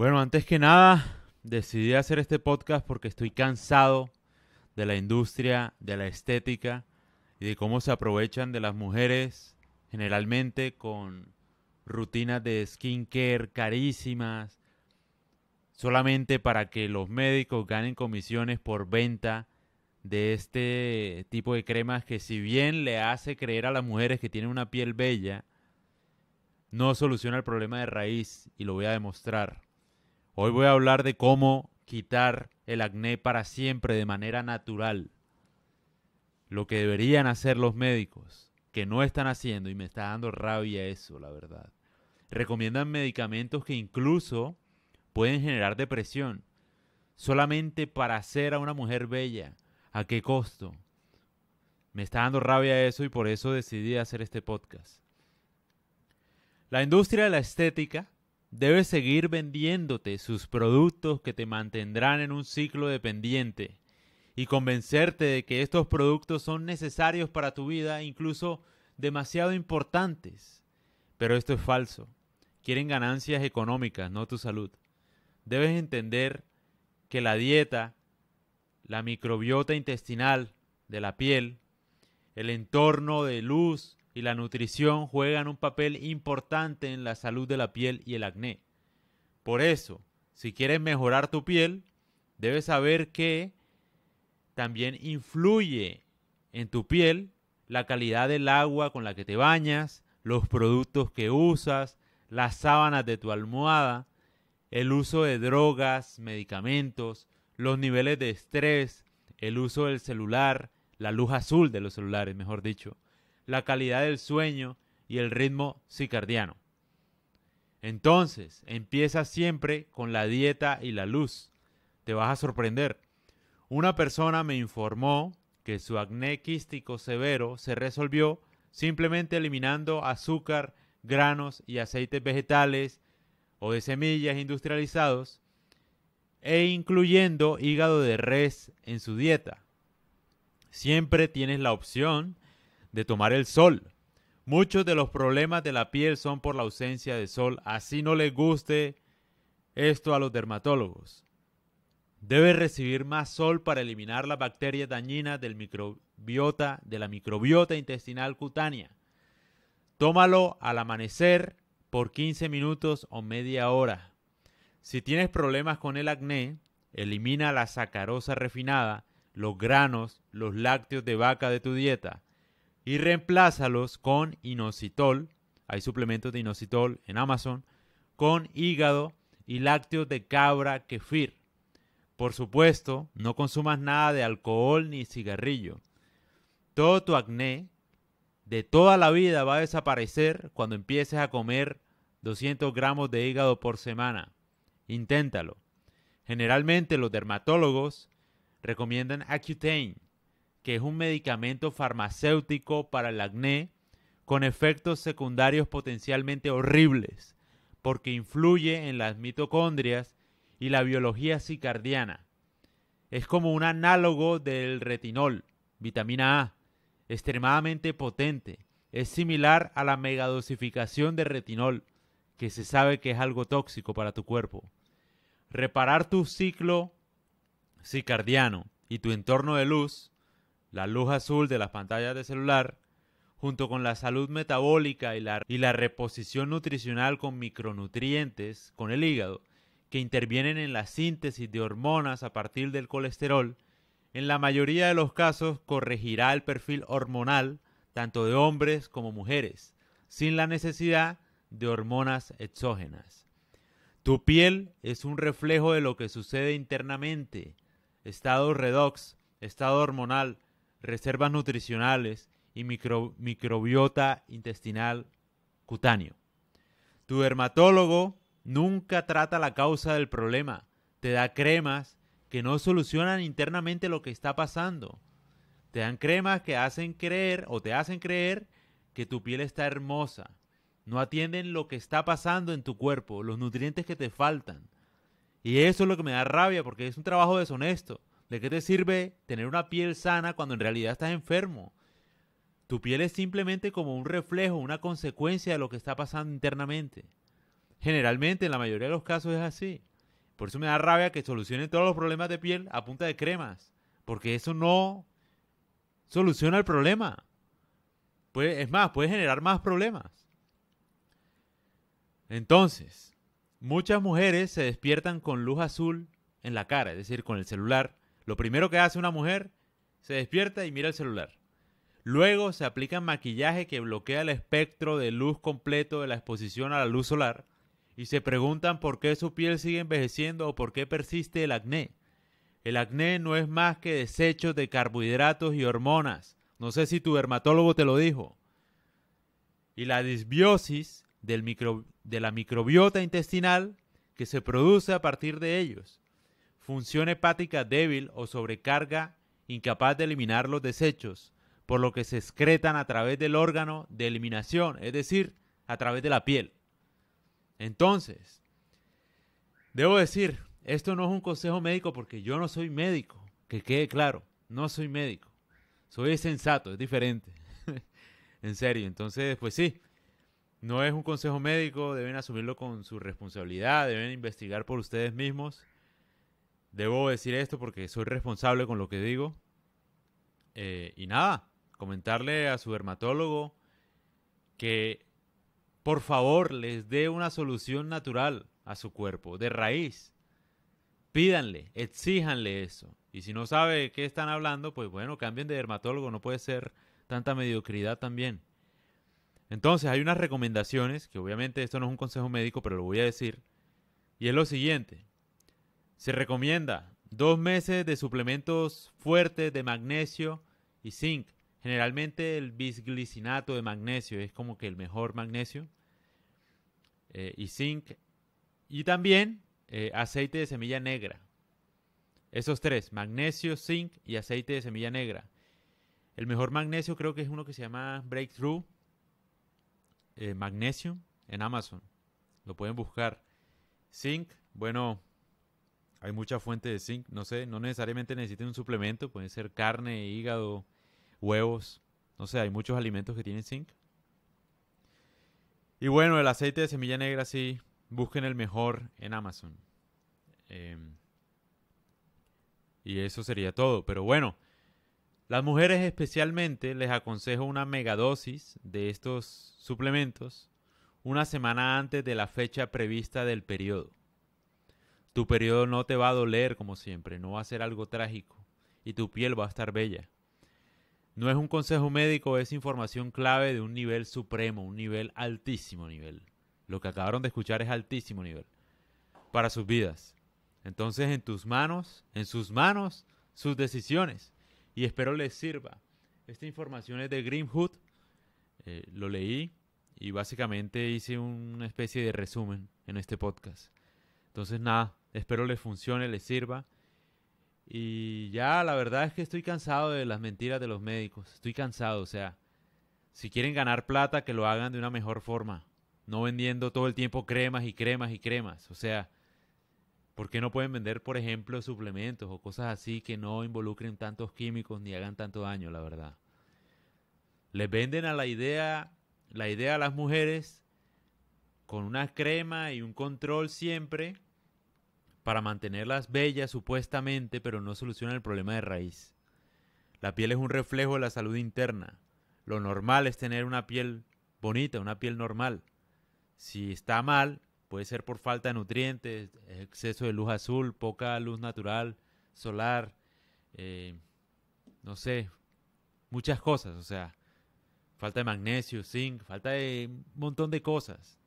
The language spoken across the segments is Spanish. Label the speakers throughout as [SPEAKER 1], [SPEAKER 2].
[SPEAKER 1] Bueno, antes que nada, decidí hacer este podcast porque estoy cansado de la industria, de la estética y de cómo se aprovechan de las mujeres generalmente con rutinas de skincare carísimas, solamente para que los médicos ganen comisiones por venta de este tipo de cremas que si bien le hace creer a las mujeres que tienen una piel bella, no soluciona el problema de raíz y lo voy a demostrar. Hoy voy a hablar de cómo quitar el acné para siempre de manera natural. Lo que deberían hacer los médicos, que no están haciendo y me está dando rabia eso, la verdad. Recomiendan medicamentos que incluso pueden generar depresión, solamente para hacer a una mujer bella. ¿A qué costo? Me está dando rabia eso y por eso decidí hacer este podcast. La industria de la estética debes seguir vendiéndote sus productos que te mantendrán en un ciclo dependiente y convencerte de que estos productos son necesarios para tu vida, incluso demasiado importantes. Pero esto es falso. Quieren ganancias económicas, no tu salud. Debes entender que la dieta, la microbiota intestinal de la piel, el entorno de luz, y la nutrición juegan un papel importante en la salud de la piel y el acné. Por eso, si quieres mejorar tu piel, debes saber que también influye en tu piel la calidad del agua con la que te bañas, los productos que usas, las sábanas de tu almohada, el uso de drogas, medicamentos, los niveles de estrés, el uso del celular, la luz azul de los celulares, mejor dicho, la calidad del sueño y el ritmo circadiano. Entonces, empieza siempre con la dieta y la luz. Te vas a sorprender. Una persona me informó que su acné quístico severo se resolvió simplemente eliminando azúcar, granos y aceites vegetales o de semillas industrializados e incluyendo hígado de res en su dieta. Siempre tienes la opción de tomar el sol. Muchos de los problemas de la piel son por la ausencia de sol, así no le guste esto a los dermatólogos. Debes recibir más sol para eliminar las bacterias dañinas del microbiota, de la microbiota intestinal cutánea. Tómalo al amanecer por 15 minutos o media hora. Si tienes problemas con el acné, elimina la sacarosa refinada, los granos, los lácteos de vaca de tu dieta y reemplázalos con inositol. Hay suplementos de inositol en Amazon con hígado y lácteos de cabra kefir. Por supuesto, no consumas nada de alcohol ni cigarrillo. Todo tu acné de toda la vida va a desaparecer cuando empieces a comer 200 gramos de hígado por semana. Inténtalo. Generalmente los dermatólogos recomiendan Accutane, que es un medicamento farmacéutico para el acné con efectos secundarios potencialmente horribles, porque influye en las mitocondrias y la biología cicardiana. Es como un análogo del retinol, vitamina A, extremadamente potente. Es similar a la megadosificación de retinol, que se sabe que es algo tóxico para tu cuerpo. Reparar tu ciclo cicardiano y tu entorno de luz la luz azul de las pantallas de celular, junto con la salud metabólica y la, y la reposición nutricional con micronutrientes, con el hígado, que intervienen en la síntesis de hormonas a partir del colesterol, en la mayoría de los casos corregirá el perfil hormonal tanto de hombres como mujeres, sin la necesidad de hormonas exógenas. Tu piel es un reflejo de lo que sucede internamente, estado redox, estado hormonal, reservas nutricionales y microbiota intestinal cutáneo. Tu dermatólogo nunca trata la causa del problema, te da cremas que no solucionan internamente lo que está pasando. Te dan cremas que hacen creer o te hacen creer que tu piel está hermosa. No atienden lo que está pasando en tu cuerpo, los nutrientes que te faltan. Y eso es lo que me da rabia porque es un trabajo deshonesto. ¿De qué te sirve tener una piel sana cuando en realidad estás enfermo? Tu piel es simplemente como un reflejo, una consecuencia de lo que está pasando internamente. Generalmente, en la mayoría de los casos es así. Por eso me da rabia que solucionen todos los problemas de piel a punta de cremas, porque eso no soluciona el problema. es más, puede generar más problemas. Entonces, muchas mujeres se despiertan con luz azul en la cara, es decir, con el celular, lo primero que hace una mujer, se despierta y mira el celular. Luego se aplica maquillaje que bloquea el espectro de luz completo de la exposición a la luz solar y se preguntan por qué su piel sigue envejeciendo o por qué persiste el acné. El acné no es más que desechos de carbohidratos y hormonas. No sé si tu dermatólogo te lo dijo. Y la disbiosis de la microbiota intestinal que se produce a partir de ellos función hepática débil o sobrecarga incapaz de eliminar los desechos, por lo que se excretan a través del órgano de eliminación, es decir, a través de la piel. Entonces, debo decir, esto no es un consejo médico porque yo no soy médico, que quede claro, no soy médico, soy sensato, es diferente, en serio, entonces, pues sí, no es un consejo médico, deben asumirlo con su responsabilidad, deben investigar por ustedes mismos debo decir esto porque soy responsable con lo que digo. Eh, y nada, comentarle a su dermatólogo que por favor les dé una solución natural a su cuerpo, de raíz. Pídanle, exíjanle eso. Y si no sabe qué están hablando, pues bueno, cambien de dermatólogo, no puede ser tanta mediocridad también. Entonces hay unas recomendaciones, que obviamente esto no es un consejo médico, pero lo voy a decir, y es lo siguiente. Se recomienda dos meses de suplementos fuertes de magnesio y zinc. Generalmente el bisglicinato de magnesio es como que el mejor magnesio eh, y zinc. Y también eh, aceite de semilla negra. Esos tres, magnesio, zinc y aceite de semilla negra. El mejor magnesio creo que es uno que se llama Breakthrough Magnesio eh, Magnesium en Amazon. Lo pueden buscar. Zinc, bueno, hay mucha fuente de zinc, no sé, no necesariamente necesiten un suplemento, pueden ser carne, hígado, huevos, no sé, hay muchos alimentos que tienen zinc. Y bueno, el aceite de semilla negra sí, busquen el mejor en Amazon. Em, y eso sería todo, pero bueno, las mujeres especialmente les aconsejo una megadosis de estos suplementos una semana antes de la fecha prevista del periodo. Tu periodo no te va a doler como siempre, no va a ser algo trágico y tu piel va a estar bella. No es un consejo médico, es información clave de un nivel supremo, un nivel altísimo nivel. Lo que acabaron de escuchar es altísimo nivel para sus vidas. Entonces en tus manos, en sus manos, sus decisiones. Y espero les sirva. Esta información es de Grimhood. Eh, lo leí y básicamente hice una especie de resumen en este podcast. Entonces nada, Espero les funcione, les sirva. Y ya, la verdad es que estoy cansado de las mentiras de los médicos. Estoy cansado, o sea, si quieren ganar plata, que lo hagan de una mejor forma. No vendiendo todo el tiempo cremas y cremas y cremas. O sea, ¿por qué no pueden vender, por ejemplo, suplementos o cosas así que no involucren tantos químicos ni hagan tanto daño, la verdad? Les venden a la idea, la idea a las mujeres con una crema y un control siempre para mantenerlas bellas supuestamente, pero no solucionan el problema de raíz. La piel es un reflejo de la salud interna. Lo normal es tener una piel bonita, una piel normal. Si está mal, puede ser por falta de nutrientes, exceso de luz azul, poca luz natural, solar, eh, no sé, muchas cosas, o sea, falta de magnesio, zinc, falta de un montón de cosas.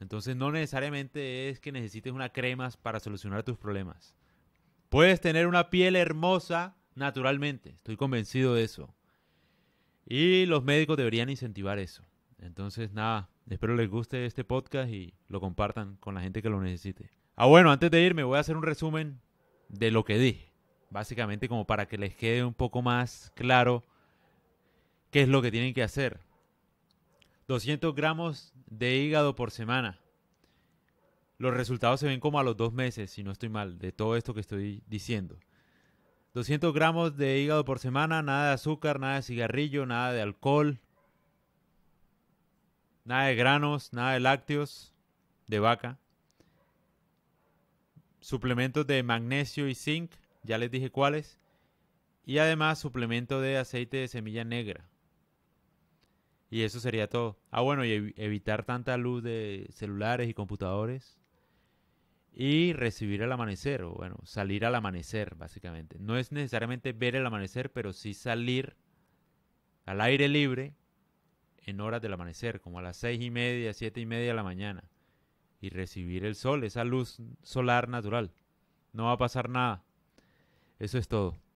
[SPEAKER 1] Entonces no necesariamente es que necesites una crema para solucionar tus problemas. Puedes tener una piel hermosa naturalmente, estoy convencido de eso. Y los médicos deberían incentivar eso. Entonces nada, espero les guste este podcast y lo compartan con la gente que lo necesite. Ah bueno, antes de irme voy a hacer un resumen de lo que dije. Básicamente como para que les quede un poco más claro qué es lo que tienen que hacer. 200 gramos de hígado por semana. Los resultados se ven como a los dos meses, si no estoy mal, de todo esto que estoy diciendo. 200 gramos de hígado por semana, nada de azúcar, nada de cigarrillo, nada de alcohol, nada de granos, nada de lácteos de vaca. Suplementos de magnesio y zinc, ya les dije cuáles. Y además suplemento de aceite de semilla negra. Y eso sería todo. Ah, bueno, y evitar tanta luz de celulares y computadores. Y recibir el amanecer, o bueno, salir al amanecer, básicamente. No es necesariamente ver el amanecer, pero sí salir al aire libre en horas del amanecer, como a las seis y media, siete y media de la mañana. Y recibir el sol, esa luz solar natural. No va a pasar nada. Eso es todo.